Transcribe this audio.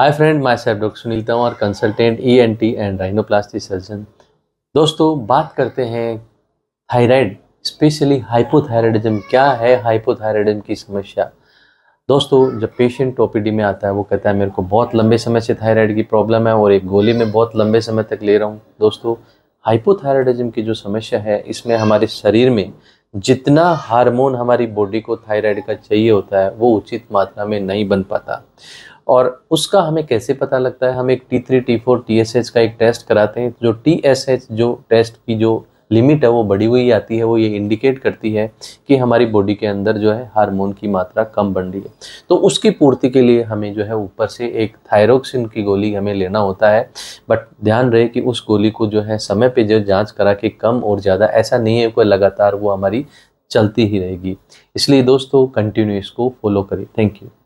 हाय friend myself doctor Sunil Tanwar और consultant E N T and rhinoplasty surgeon दोस्तों बात करते हैं थायराइड स्पेशली हाइपोथायराइडिज्म क्या है हाइपोथायराइडिज्म की समस्या दोस्तों जब पेशेंट ओपीडी में आता है वो कहता है मेरे को बहुत लंबे समय से थायराइड की प्रॉब्लम है और एक गोली में बहुत लंबे समय तक ले रहा हूँ दोस्तों हाइपोथायराइडिज्म की जो समस्या है इसमें हमारे शरीर में जितना हार्मोन हमारी बॉडी को थायराइड का चाहिए होता है वो उचित मात्रा में नहीं बन पाता और उसका हमें कैसे पता लगता है हम एक T three T four T S H का एक टेस्ट कराते हैं जो टी एस एच जो टेस्ट की जो लिमिट है वो बढ़ी हुई आती है वो ये इंडिकेट करती है कि हमारी बॉडी के अंदर जो है हार्मोन की मात्रा कम बन रही है तो उसकी पूर्ति के लिए हमें जो है ऊपर से एक थायरोक्सिन की गोली हमें लेना होता है बट ध्यान रहे कि उस गोली को जो है समय पे जो जांच करा के कम और ज़्यादा ऐसा नहीं है कोई लगातार वो हमारी चलती ही रहेगी इसलिए दोस्तों कंटिन्यू इसको फॉलो करें थैंक यू